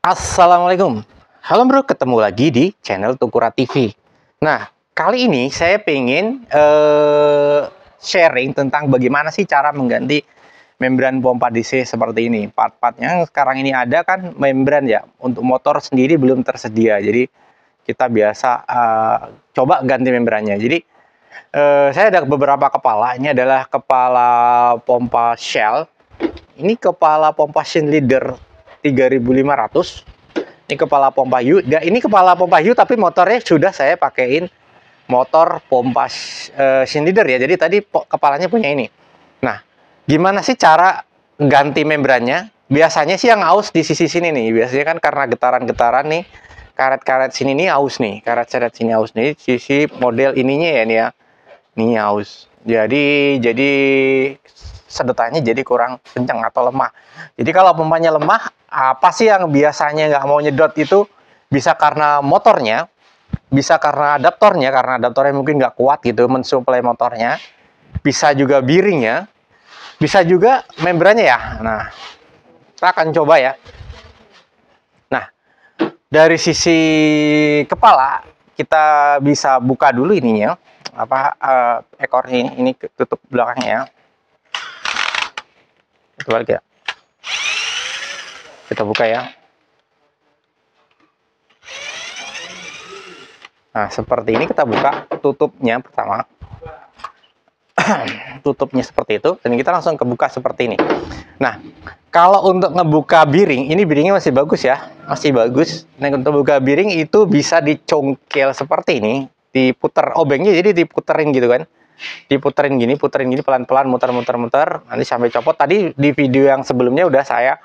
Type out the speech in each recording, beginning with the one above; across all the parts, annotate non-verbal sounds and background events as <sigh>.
Assalamualaikum Halo bro, ketemu lagi di channel Tukura TV Nah, kali ini saya pengen uh, eh, sharing tentang bagaimana sih cara mengganti membran pompa DC seperti ini Part-partnya sekarang ini ada kan membran ya Untuk motor sendiri belum tersedia Jadi kita biasa uh, coba ganti membrannya Jadi uh, saya ada beberapa kepala Ini adalah kepala pompa Shell ini kepala pompa leader 3500 ini kepala pompa hiu ya, ini kepala pompa hiu tapi motornya sudah saya pakaiin motor pompa uh, eh, ya jadi tadi kepalanya punya ini nah gimana sih cara ganti membrannya biasanya sih yang aus di sisi sini nih biasanya kan karena getaran-getaran nih karet-karet sini nih aus nih karet-karet sini aus nih sisi model ininya ya nih ya ini aus jadi jadi sedetannya jadi kurang kencang atau lemah jadi kalau pompanya lemah apa sih yang biasanya nggak mau nyedot itu bisa karena motornya, bisa karena adaptornya, karena adaptornya mungkin nggak kuat gitu mensuplai motornya, bisa juga biringnya, bisa juga membrannya ya. Nah, kita akan coba ya. Nah, dari sisi kepala kita bisa buka dulu ininya apa uh, eh, ekor ini, ini tutup belakangnya ya. Coba lagi ya. Kita buka ya. Nah, seperti ini kita buka tutupnya pertama. <clears throat> tutupnya seperti itu dan kita langsung kebuka seperti ini. Nah, kalau untuk ngebuka biring, ini biringnya masih bagus ya, masih bagus. Nah, untuk buka biring itu bisa dicongkel seperti ini, diputar obengnya jadi diputerin gitu kan. Diputerin gini, puterin gini pelan-pelan muter-muter-muter nanti sampai copot. Tadi di video yang sebelumnya udah saya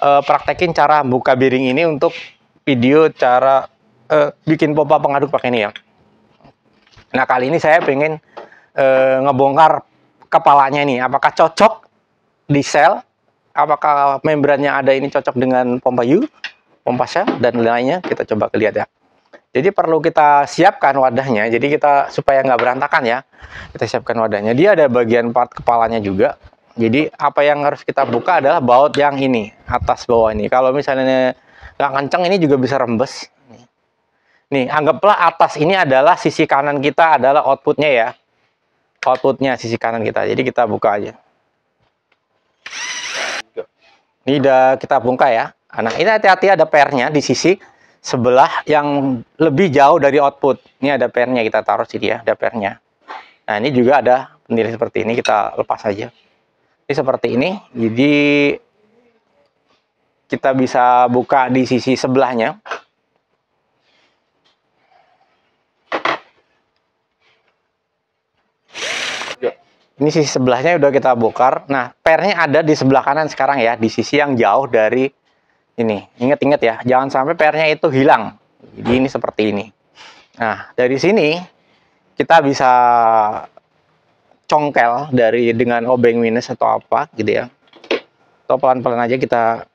uh, praktekin cara buka biring ini untuk video cara uh, bikin pompa pengaduk pakai ini ya. Nah kali ini saya pengen uh, ngebongkar kepalanya ini, apakah cocok di sel, apakah membran yang ada ini cocok dengan pompa U, pompa sel dan lainnya kita coba lihat ya. Jadi perlu kita siapkan wadahnya. Jadi kita supaya nggak berantakan ya. Kita siapkan wadahnya. Dia ada bagian part kepalanya juga. Jadi apa yang harus kita buka adalah baut yang ini, atas bawah ini. Kalau misalnya nggak kenceng ini juga bisa rembes. Nih, anggaplah atas ini adalah sisi kanan kita adalah outputnya ya. Outputnya sisi kanan kita. Jadi kita buka aja. Ini udah kita bungkai ya. Nah, ini hati-hati ada pernya di sisi sebelah yang lebih jauh dari output. Ini ada pernya kita taruh sini ya, ada pernya. Nah, ini juga ada pendiri seperti ini kita lepas aja. Jadi seperti ini. Jadi kita bisa buka di sisi sebelahnya. Ini sisi sebelahnya udah kita bongkar. Nah, pernya ada di sebelah kanan sekarang ya, di sisi yang jauh dari ini. Ingat-ingat ya, jangan sampai pernya itu hilang. Jadi ini seperti ini. Nah, dari sini kita bisa congkel dari dengan obeng minus atau apa gitu ya atau pelan-pelan aja kita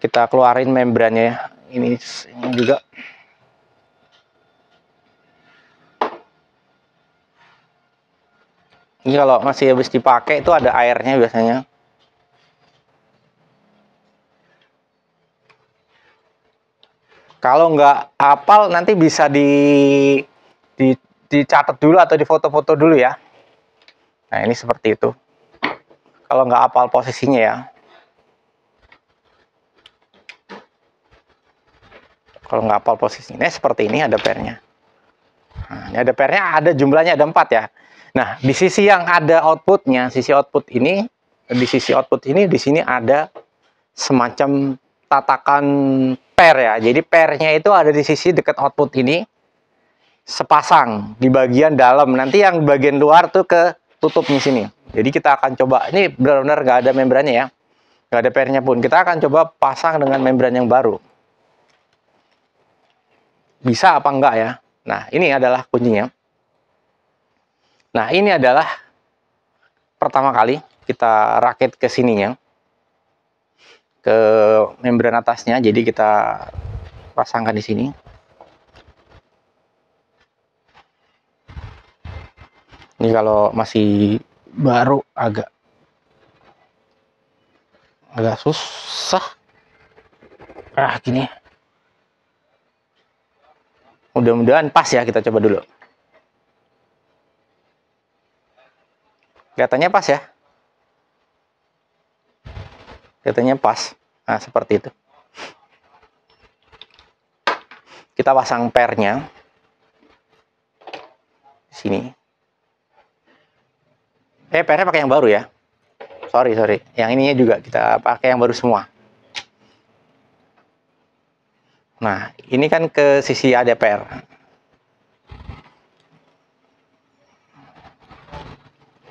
kita keluarin membrannya ya ini, ini juga ini kalau masih habis dipakai itu ada airnya biasanya kalau nggak apal nanti bisa di, di dicatat dulu atau difoto-foto dulu ya. Nah ini seperti itu. Kalau nggak apal posisinya ya. Kalau nggak apal posisinya, seperti ini ada pernya. Nah, ini ada pernya, ada jumlahnya ada empat ya. Nah di sisi yang ada outputnya, sisi output ini, di sisi output ini di sini ada semacam tatakan per ya. Jadi pernya itu ada di sisi dekat output ini sepasang di bagian dalam. Nanti yang bagian luar tuh ke tutup di sini. Jadi kita akan coba, ini benar-benar nggak ada membrannya ya. Nggak ada pernya pun. Kita akan coba pasang dengan membran yang baru. Bisa apa enggak ya? Nah, ini adalah kuncinya. Nah, ini adalah pertama kali kita rakit ke sininya. Ke membran atasnya, jadi kita pasangkan di sini. ini kalau masih baru agak agak susah ah gini mudah-mudahan pas ya kita coba dulu kelihatannya pas ya kelihatannya pas nah seperti itu kita pasang pernya sini Eh, PR pakai yang baru ya. Sorry, sorry. Yang ininya juga kita pakai yang baru semua. Nah, ini kan ke sisi ADPR.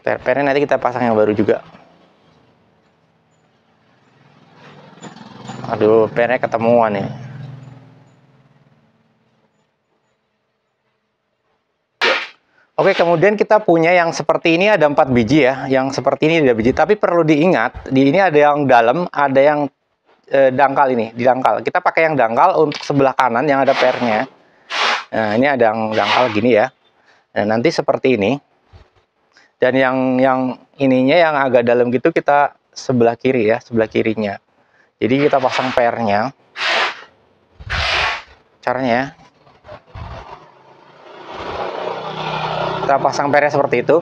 PR-nya nanti kita pasang yang baru juga. Aduh, PR-nya ketemuan ya. Oke, kemudian kita punya yang seperti ini ada empat biji ya, yang seperti ini ada biji. Tapi perlu diingat, di ini ada yang dalam, ada yang e, dangkal ini, di dangkal. Kita pakai yang dangkal untuk sebelah kanan yang ada pernya. Nah, ini ada yang dangkal gini ya. Nah, nanti seperti ini. Dan yang yang ininya yang agak dalam gitu kita sebelah kiri ya, sebelah kirinya. Jadi kita pasang pernya. Caranya ya. kita pasang pernya seperti itu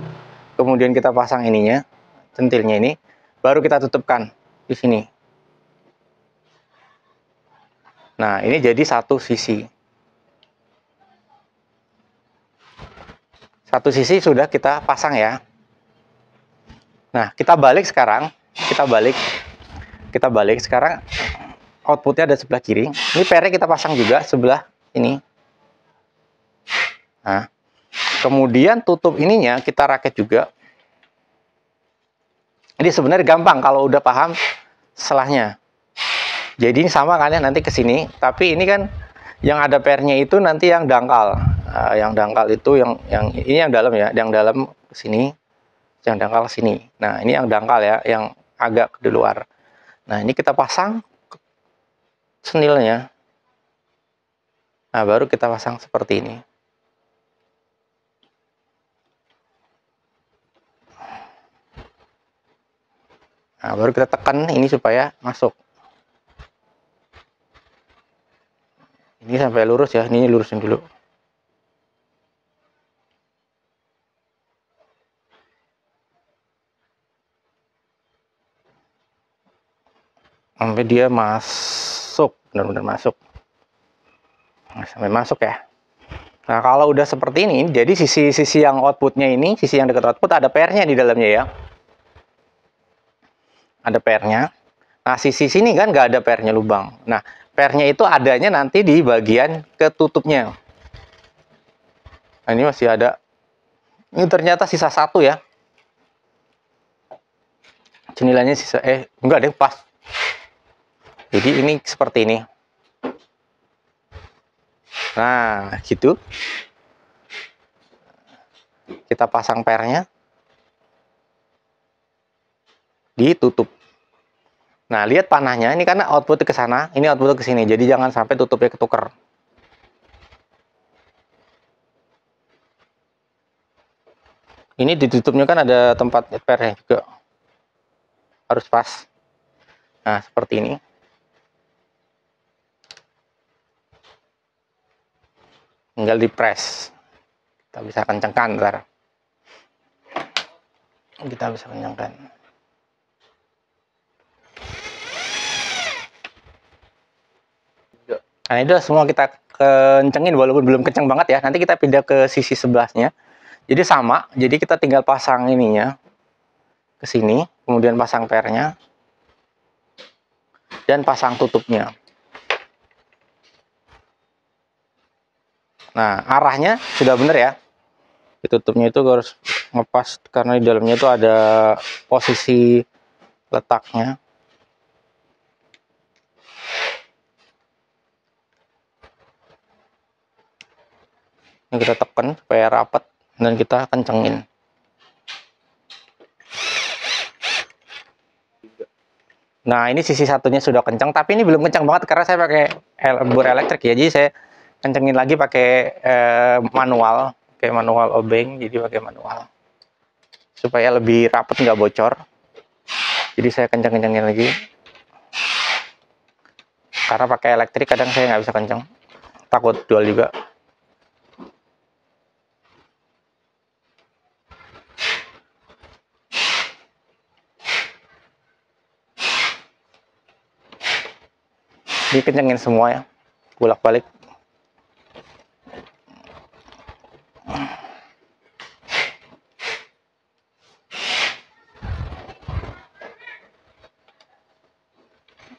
kemudian kita pasang ininya centilnya ini baru kita tutupkan di sini nah ini jadi satu sisi satu sisi sudah kita pasang ya nah kita balik sekarang kita balik kita balik sekarang outputnya ada sebelah kiri ini pernya kita pasang juga sebelah ini nah Kemudian tutup ininya kita rakit juga. Ini sebenarnya gampang kalau udah paham selahnya. Jadi ini sama kan ya nanti ke sini, tapi ini kan yang ada pernya itu nanti yang dangkal. Uh, yang dangkal itu yang yang ini yang dalam ya, yang dalam ke sini, yang dangkal ke sini. Nah, ini yang dangkal ya, yang agak ke luar. Nah, ini kita pasang senilnya. Nah, baru kita pasang seperti ini. Nah, baru kita tekan ini supaya masuk. Ini sampai lurus ya, ini lurusin dulu. Sampai dia masuk, benar-benar masuk. Nah, sampai masuk ya. Nah, kalau udah seperti ini, jadi sisi-sisi yang outputnya ini, sisi yang dekat output ada pernya di dalamnya ya ada pernya. Nah, sisi sini kan nggak ada pernya lubang. Nah, pernya itu adanya nanti di bagian ketutupnya. Nah, ini masih ada. Ini ternyata sisa satu ya. Jendelanya sisa, eh, enggak deh, pas. Jadi ini seperti ini. Nah, gitu. Kita pasang pernya ditutup. Nah, lihat panahnya ini karena output ke sana, ini output ke sini. Jadi jangan sampai tutupnya ketuker. Ini ditutupnya kan ada tempat pernya juga. Harus pas. Nah, seperti ini. Tinggal di press. Kita bisa kencangkan ntar. Kita bisa kencangkan. Nah itu semua kita kencengin walaupun belum kenceng banget ya. Nanti kita pindah ke sisi sebelahnya. Jadi sama, jadi kita tinggal pasang ininya ke sini, kemudian pasang pernya dan pasang tutupnya. Nah, arahnya sudah benar ya. tutupnya itu harus ngepas karena di dalamnya itu ada posisi letaknya. ini kita tekan supaya rapat dan kita kencengin nah ini sisi satunya sudah kencang tapi ini belum kencang banget karena saya pakai bur elektrik ya jadi saya kencengin lagi pakai eh, manual pakai manual obeng jadi pakai manual supaya lebih rapat nggak bocor jadi saya kencang-kencangin lagi karena pakai elektrik kadang saya nggak bisa kencang takut jual juga dikencengin semua ya bolak-balik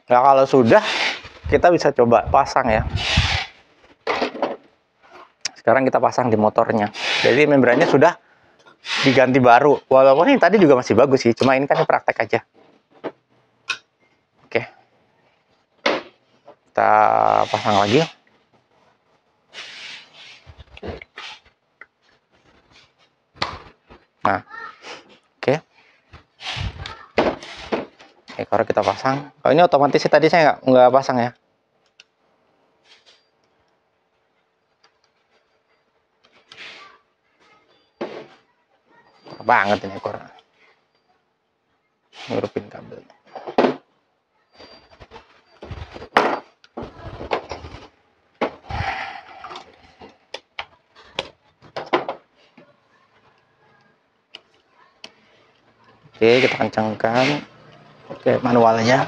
Nah kalau sudah kita bisa coba pasang ya. Sekarang kita pasang di motornya. Jadi membrannya sudah diganti baru. Walaupun ini tadi juga masih bagus sih, cuma ini kan praktek aja. kita pasang lagi ya. Nah, oke. Okay. Ekornya kita pasang. Kalau oh, ini otomatis sih tadi saya nggak nggak pasang ya. Banget ini ekor. Ngurupin kabelnya. Oke, kita kencangkan. Oke, manualnya.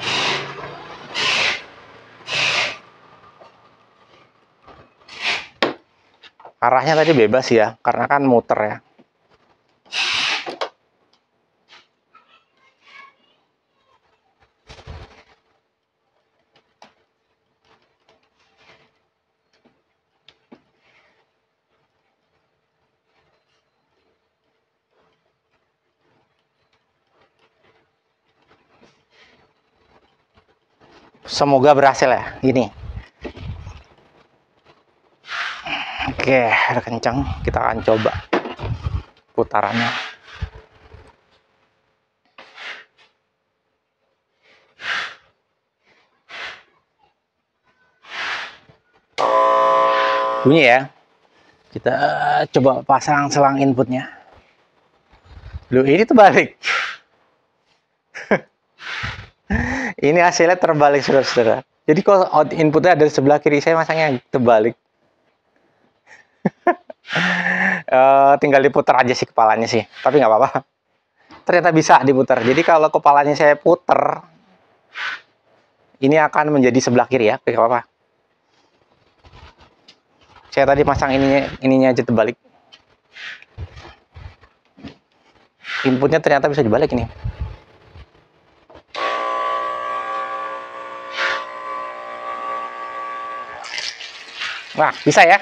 Arahnya tadi bebas ya, karena kan muter ya. semoga berhasil ya ini oke udah kencang kita akan coba putarannya bunyi ya kita eh, coba pasang selang inputnya lu ini tuh balik ini hasilnya terbalik saudara-saudara jadi kalau inputnya ada di sebelah kiri saya masangnya terbalik uh, <laughs> tinggal diputar aja sih kepalanya sih tapi nggak apa-apa ternyata bisa diputar jadi kalau kepalanya saya putar ini akan menjadi sebelah kiri ya nggak apa-apa saya tadi masang ininya ininya aja terbalik inputnya ternyata bisa dibalik ini Nah, bisa ya.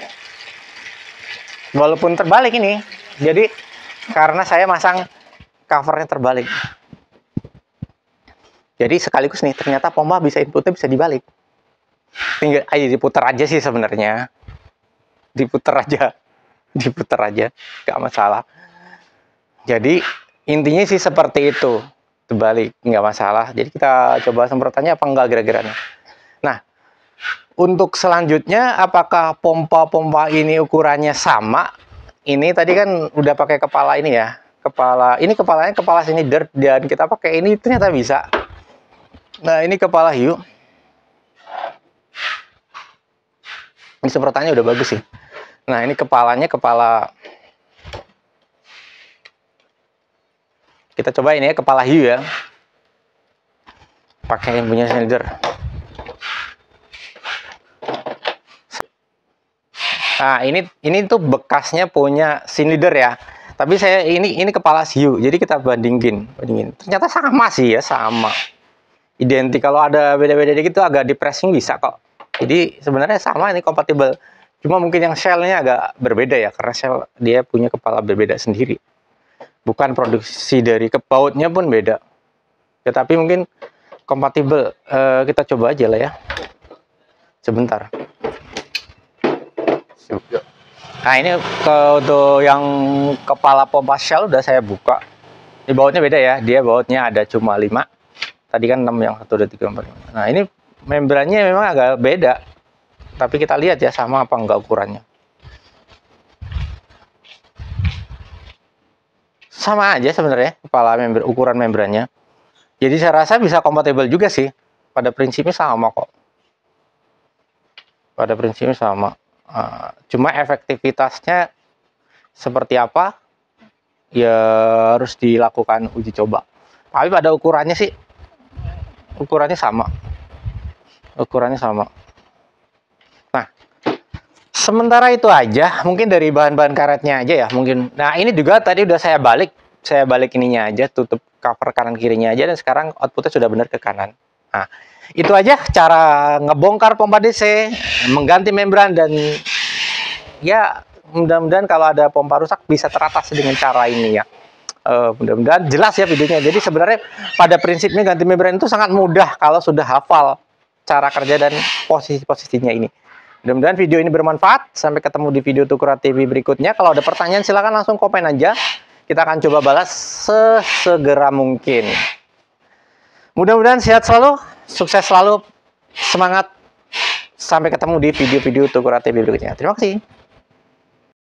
Walaupun terbalik ini. Jadi karena saya masang covernya terbalik. Jadi sekaligus nih ternyata pompa bisa inputnya bisa dibalik. Tinggal aja diputar aja sih sebenarnya. Diputar aja. <laughs> Diputar aja, nggak masalah. Jadi intinya sih seperti itu. Terbalik, nggak masalah. Jadi kita coba semprotannya apa enggak gara nih. Untuk selanjutnya, apakah pompa-pompa ini ukurannya sama? Ini tadi kan udah pakai kepala ini ya, kepala. Ini kepalanya kepala sini dirt dan kita pakai ini ternyata bisa. Nah ini kepala hiu. Ini semprotannya udah bagus sih. Nah ini kepalanya kepala. Kita coba ini ya kepala hiu ya. Pakai yang punya sender. Nah, ini ini tuh bekasnya punya sin leader ya. Tapi saya ini ini kepala siu e Jadi kita bandingin, bandingin. Ternyata sama sih ya, sama. Identik. Kalau ada beda-beda dikit tuh agak depressing bisa kok. Jadi sebenarnya sama ini kompatibel Cuma mungkin yang shell-nya agak berbeda ya karena shell dia punya kepala berbeda sendiri. Bukan produksi dari kepautnya pun beda. Tetapi mungkin kompatibel. Uh, eh, kita coba aja lah ya. Sebentar itu. Ya. Nah ini ke, untuk yang kepala pompa shell udah saya buka. Ini bautnya beda ya, dia bautnya ada cuma 5. Tadi kan 6 yang 1, 2, 3, 4, 5. Nah ini membrannya memang agak beda. Tapi kita lihat ya sama apa enggak ukurannya. Sama aja sebenarnya kepala membr ukuran membrannya. Jadi saya rasa bisa kompatibel juga sih. Pada prinsipnya sama kok. Pada prinsipnya sama. Eh, cuma efektivitasnya seperti apa ya harus dilakukan uji coba. Tapi pada ukurannya sih ukurannya sama. Ukurannya sama. Nah, sementara itu aja mungkin dari bahan-bahan karetnya aja ya mungkin. Nah, ini juga tadi udah saya balik, saya balik ininya aja, tutup cover kanan kirinya aja dan sekarang outputnya sudah benar ke kanan. Nah, itu aja cara ngebongkar pompa DC, mengganti membran dan ya mudah-mudahan kalau ada pompa rusak bisa teratasi dengan cara ini ya. Uh, mudah-mudahan jelas ya videonya. Jadi sebenarnya pada prinsipnya ganti membran itu sangat mudah kalau sudah hafal cara kerja dan posisi-posisinya ini. Mudah-mudahan video ini bermanfaat. Sampai ketemu di video Tukura TV berikutnya. Kalau ada pertanyaan silahkan langsung komen aja. Kita akan coba balas sesegera mungkin. Mudah-mudahan sehat selalu, sukses selalu, semangat. Sampai ketemu di video-video Tukur ATB berikutnya. Terima kasih.